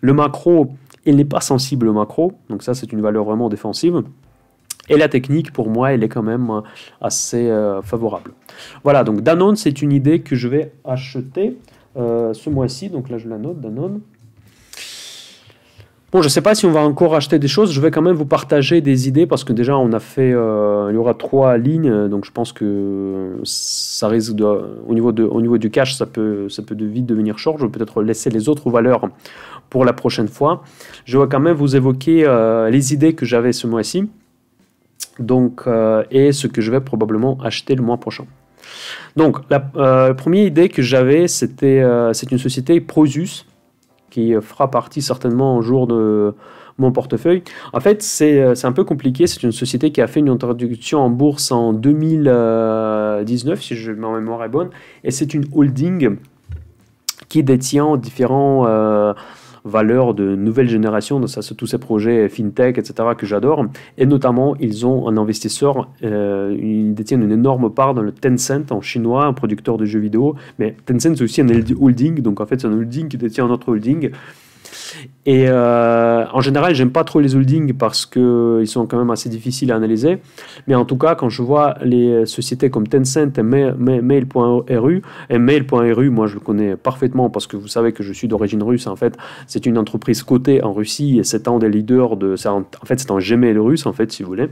Le macro, il n'est pas sensible au macro, donc ça c'est une valeur vraiment défensive. Et la technique, pour moi, elle est quand même euh, assez euh, favorable. Voilà, donc Danone, c'est une idée que je vais acheter euh, ce mois-ci. Donc là, je la note, Danone. Bon, je ne sais pas si on va encore acheter des choses. Je vais quand même vous partager des idées parce que déjà, on a fait. il y aura trois lignes. Donc, je pense que ça risque de. Au niveau, de, au niveau du cash, ça peut, ça peut vite devenir short. Je vais peut-être laisser les autres valeurs pour la prochaine fois. Je vais quand même vous évoquer les idées que j'avais ce mois-ci. Donc, euh, et ce que je vais probablement acheter le mois prochain. Donc, la euh, première idée que j'avais, c'était euh, c'est une société Prosus qui fera partie certainement un jour de mon portefeuille. En fait, c'est un peu compliqué. C'est une société qui a fait une introduction en bourse en 2019, si je, ma mémoire est bonne, et c'est une holding qui détient différents valeur de nouvelle génération, dans ça, tous ces projets fintech, etc., que j'adore. Et notamment, ils ont un investisseur, euh, ils détiennent une énorme part dans le Tencent en chinois, un producteur de jeux vidéo. Mais Tencent, c'est aussi un holding, donc en fait, c'est un holding qui détient un autre holding. Et euh, en général, j'aime pas trop les holdings parce qu'ils sont quand même assez difficiles à analyser. Mais en tout cas, quand je vois les sociétés comme Tencent et Mail.ru, et Mail.ru, moi je le connais parfaitement parce que vous savez que je suis d'origine russe. En fait, c'est une entreprise cotée en Russie et c'est un des leaders de. En fait, c'est un Gmail russe, en fait, si vous voulez.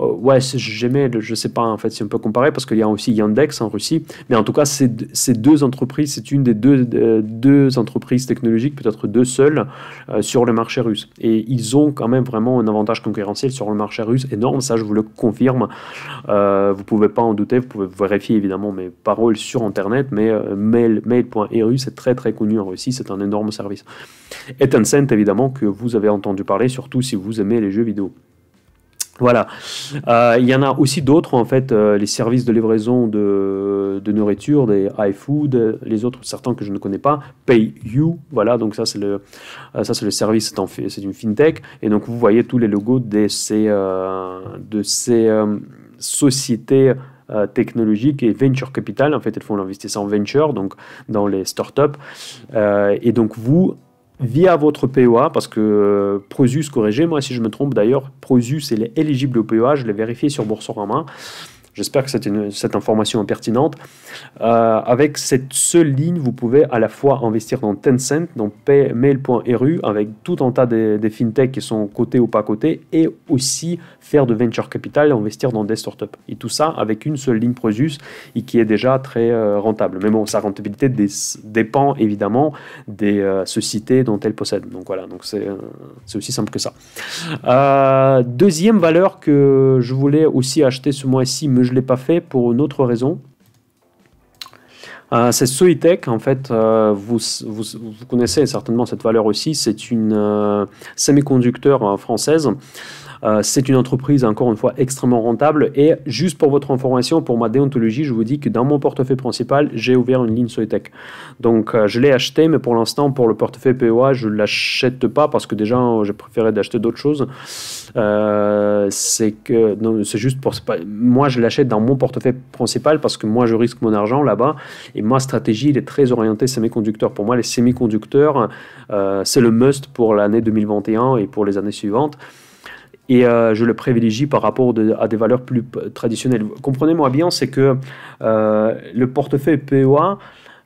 Euh, ouais, j'aimais, je sais pas, en fait, c'est un peu comparer parce qu'il y a aussi Yandex en Russie. Mais en tout cas, c'est ces deux entreprises, c'est une des deux, euh, deux entreprises technologiques, peut-être deux seules, euh, sur le marché russe. Et ils ont quand même vraiment un avantage concurrentiel sur le marché russe énorme, ça je vous le confirme. Euh, vous pouvez pas en douter, vous pouvez vérifier évidemment mes paroles sur Internet, mais euh, mail, c'est très très connu en Russie, c'est un énorme service. Et Tencent, évidemment, que vous avez entendu parler, surtout si vous aimez les jeux vidéo. Voilà. Euh, il y en a aussi d'autres, en fait, euh, les services de livraison de, nourriture, des iFood, les autres, certains que je ne connais pas, PayU, voilà, donc ça c'est le, euh, ça, c'est le service, c'est une fintech, et donc vous voyez tous les logos de ces, de ces sociétés technologiques et venture capital, en fait, elles font l'investissement venture, donc dans les startups, et donc vous, via votre POA, parce que Prozus, euh, Prosus, corrigez-moi si je me trompe d'ailleurs, Prosus, est éligible au POA, je l'ai vérifié sur Boursorama. J'espère que une, cette information est pertinente. Euh, avec cette seule ligne, vous pouvez à la fois investir dans Tencent, dans PayMail.ru avec tout un tas de, fintechs qui sont cotés ou pas cotés, et aussi faire de venture capital, et investir dans des startups. Et tout ça avec une seule ligne Prozus, et qui est déjà très euh, rentable. Mais bon, sa rentabilité dépend évidemment des euh, sociétés dont elle possède. Donc voilà, donc c'est aussi simple que ça. deuxième valeur que je voulais aussi acheter ce mois-ci, je l'ai pas fait pour une autre raison. Euh, c'est Soitec, en fait, euh, vous, vous, connaissez certainement cette valeur aussi, c'est une euh, semi-conducteur euh, française euh, c'est une entreprise, encore une fois, extrêmement rentable. Et juste pour votre information, pour ma déontologie, je vous dis que dans mon portefeuille principal, j'ai ouvert une ligne Soitec. Donc, euh, je l'ai acheté, mais pour l'instant, pour le portefeuille POA, je ne l'achète pas parce que déjà, euh, j'ai préféré d'acheter d'autres choses. c'est que c'est juste pour moi je l'achète dans mon portefeuille principal parce que moi je risque mon argent là-bas et ma stratégie elle est très orientée semi-conducteurs pour moi les semi-conducteurs c'est le must pour l'année 2021 et pour les années suivantes et euh, je le privilégie par rapport à des valeurs plus traditionnelles. Comprenez-moi bien, c'est que euh, le portefeuille POA,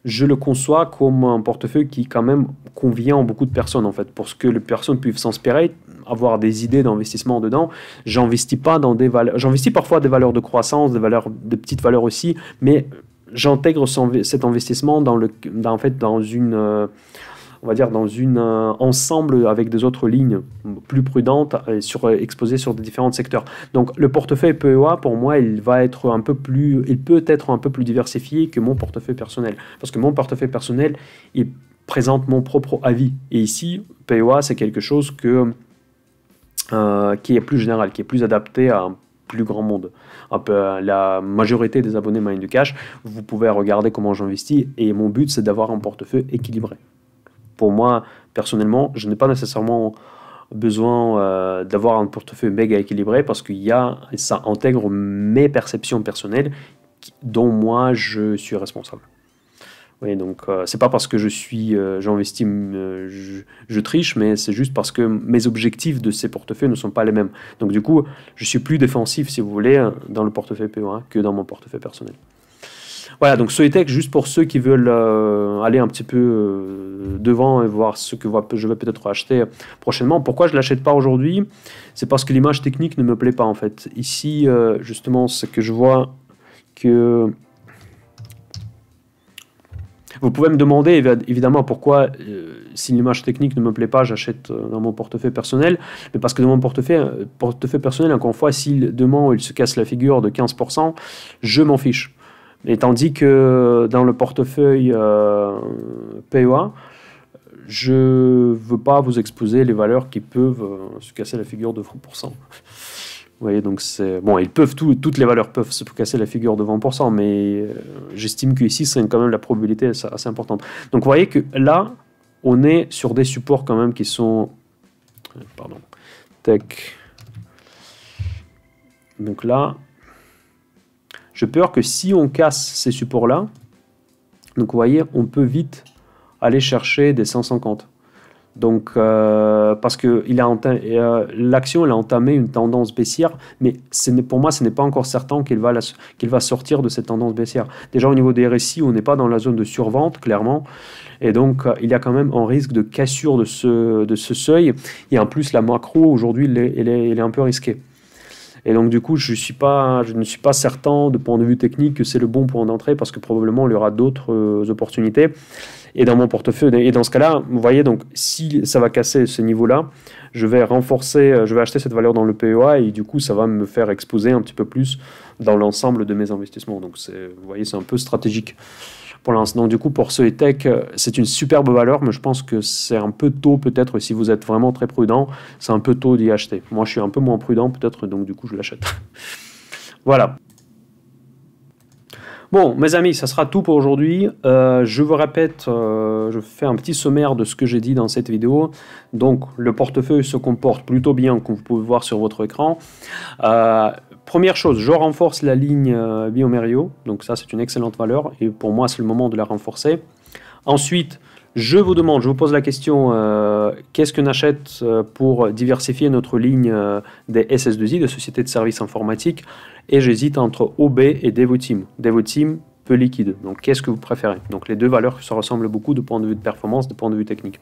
je le conçois comme un portefeuille qui quand même convient à beaucoup de personnes en fait, pour que les personnes puissent s'inspirer, avoir des idées d'investissement dedans. J'investis pas dans des valeurs, j'investis parfois des valeurs de croissance, des valeurs, de petites valeurs aussi, mais j'intègre cet investissement dans le, en fait, dans une euh, on va dire, dans un ensemble avec des autres lignes plus prudentes et sur, exposées sur des différents secteurs. Donc le portefeuille PEA, pour moi, il va être un peu plus, il peut être un peu plus diversifié que mon portefeuille personnel. Parce que mon portefeuille personnel, il présente mon propre avis. Et ici, PEA, c'est quelque chose que, euh, qui est plus général, qui est plus adapté à un plus grand monde. Euh, la majorité des abonnés Mind du Cash, vous pouvez regarder comment j'investis et mon but c'est d'avoir un portefeuille équilibré pour moi, personnellement, je n'ai pas nécessairement besoin euh, d'avoir un portefeuille méga équilibré parce qu'il y a, ça intègre mes perceptions personnelles dont moi je suis responsable. Oui, donc euh, c'est pas parce que je suis, euh, j'investis, je, triche, mais c'est juste parce que mes objectifs de ces portefeuilles ne sont pas les mêmes. Donc du coup, je suis plus défensif, si vous voulez, dans le portefeuille P1 hein, que dans mon portefeuille personnel. Voilà, donc Soitex, juste pour ceux qui veulent euh, aller un petit peu euh, devant et voir ce que je vais peut-être acheter prochainement. Pourquoi je ne l'achète pas aujourd'hui C'est parce que l'image technique ne me plaît pas en fait. Ici, euh, justement, c'est que je vois que... Vous pouvez me demander évidemment pourquoi, si l'image technique ne me plaît pas, j'achète dans mon portefeuille personnel. Mais parce que dans mon portefeuille, portefeuille personnel, encore une fois, si demain il se casse la figure de 15%, je m'en fiche. Et tandis que dans le portefeuille euh, PEA, je ne veux pas vous exposer les valeurs qui peuvent euh, se casser la figure de 20%. vous voyez, donc c'est. Bon, ils peuvent, toutes les valeurs peuvent se casser la figure de 20%, mais euh, j'estime qu'ici, c'est quand même la probabilité assez, assez, importante. Donc vous voyez que là, on est sur des supports quand même qui sont. Pardon. Tech. Donc là, j'ai peur que si on casse ces supports-là, donc vous voyez, on peut vite aller chercher des 150. Donc, euh, parce que euh, l'action, a entamé une tendance baissière, mais pour moi, ce n'est pas encore certain qu'il va, sortir de cette tendance baissière. Déjà, au niveau des RSI, on n'est pas dans la zone de survente, clairement, et donc euh, il y a quand même un risque de cassure de ce, seuil, et en plus, la macro, aujourd'hui, elle est un peu risquée. Et donc, du coup, je, suis pas, je ne suis pas certain, de point de vue technique, que c'est le bon point d'entrée parce que probablement il y aura d'autres euh, opportunités. Et dans mon portefeuille, et dans ce cas-là, vous voyez, donc, si ça va casser ce niveau-là, je vais renforcer, euh, je vais acheter cette valeur dans le PEA et du coup, ça va me faire exposer un petit peu plus dans l'ensemble de mes investissements. Donc, vous voyez, c'est un peu stratégique pour l'instant. Donc, du coup, pour ce tech, euh, c'est une superbe valeur, mais je pense que c'est un peu tôt, peut-être, si vous êtes vraiment très prudent, c'est un peu tôt d'y acheter. Moi, je suis un peu moins prudent, peut-être, donc du coup, je l'achète. voilà. Bon, mes amis, ça sera tout pour aujourd'hui. Euh, je vous répète, euh, je fais un petit sommaire de ce que j'ai dit dans cette vidéo. Donc, le portefeuille se comporte plutôt bien, comme vous pouvez voir sur votre écran première chose, je renforce la ligne euh, Biomério, donc ça c'est une excellente valeur et pour moi c'est le moment de la renforcer. Ensuite, je vous demande, je vous pose la question, euh, qu'est-ce que achète euh, pour diversifier notre ligne des SS2I, de sociétés de services informatiques Et j'hésite entre OB et Devoteam. Devoteam, peu liquide. Donc qu'est-ce que vous préférez Donc les deux valeurs se ressemblent beaucoup de point de vue de performance, de point de vue technique.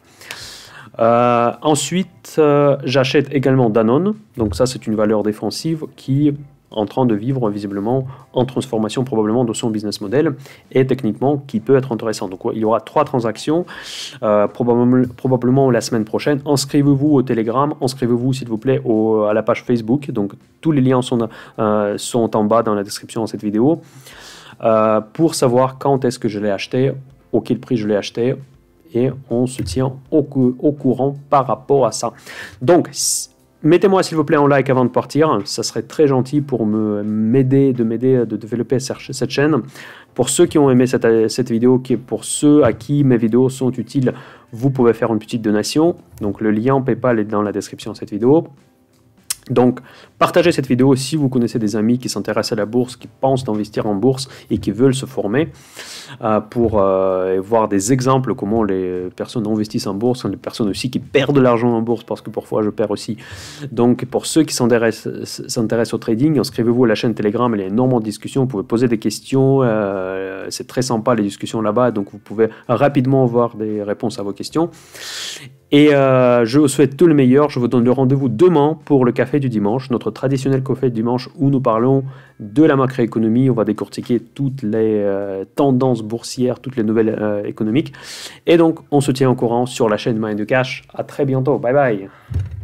Euh, ensuite, euh, j'achète également Danone. Donc ça, c'est une valeur défensive qui en train de vivre visiblement en transformation probablement de son business model et techniquement qui peut être intéressant. Donc il y aura trois transactions euh, probablement, la semaine prochaine. Inscrivez-vous au Telegram, inscrivez-vous s'il vous plaît à la page Facebook. Donc tous les liens sont, sont en bas dans la description de cette vidéo pour savoir quand est-ce que je l'ai acheté, auquel prix je l'ai acheté et on se tient au, courant par rapport à ça. Donc, Mettez-moi s'il vous plaît un like avant de partir, ça serait très gentil pour me m'aider, de m'aider de développer cette chaîne. Pour ceux qui ont aimé cette, cette vidéo, qui, est pour ceux à qui mes vidéos sont utiles, vous pouvez faire une petite donation. Donc le lien PayPal est dans la description de cette vidéo. Donc, partagez cette vidéo si vous connaissez des amis qui s'intéressent à la bourse, qui pensent d'investir en bourse et qui veulent se former euh, pour euh, voir des exemples comment les personnes investissent en bourse, les personnes aussi qui perdent de l'argent en bourse parce que parfois je perds aussi. Donc, pour ceux qui s'intéressent au trading, inscrivez-vous à la chaîne Telegram, il y a énormément de discussions, vous pouvez poser des questions, euh, c'est très sympa les discussions là-bas, donc vous pouvez rapidement avoir des réponses à vos questions. Et euh, je vous souhaite tout le meilleur. Je vous donne le rendez-vous demain pour le café du dimanche, notre traditionnel café du dimanche où nous parlons de la macroéconomie. On va décortiquer toutes les euh, tendances boursières, toutes les nouvelles euh, économiques. Et donc, on se tient au courant sur la chaîne Mind de Cash. À très bientôt. Bye bye.